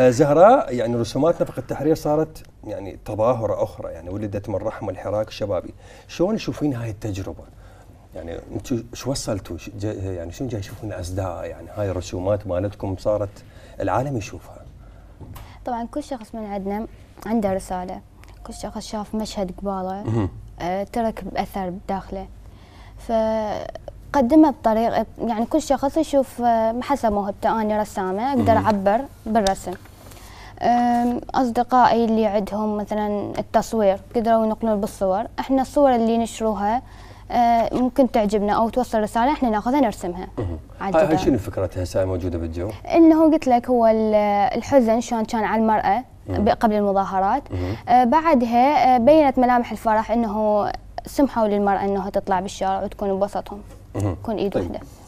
آه، زهراء يعني رسومات نفق التحرير صارت يعني تظاهرة أخرى يعني ولدت من رحم الحراك الشبابي شلون تشوفين هاي التجربة يعني انتم شو وصلتوا يعني شنو جاي يشوفون اسداء يعني هاي الرسومات مالتكم صارت العالم يشوفها طبعا كل شخص من عندنا عنده رسالة كل شخص شاف مشهد قباله آه، ترك اثر بداخله ف قدمها بطريقة يعني كل شخص يشوف آه، حسب موهبته أنا رسامة أقدر أعبر بالرسم أصدقائي اللي عندهم مثلا التصوير قدروا ينقلون بالصور إحنا الصور اللي نشروها آه، ممكن تعجبنا او توصل رساله احنا ناخذها نرسمها هاي شنو فكرتها هسه موجوده بالجو؟ انه قلت لك هو الحزن شلون كان على المراه قبل المظاهرات آه، بعدها بينت ملامح الفرح انه سمحوا للمرأة أنها تطلع بالشارع وتكون بوسطهم تكون إيد طيب. واحدة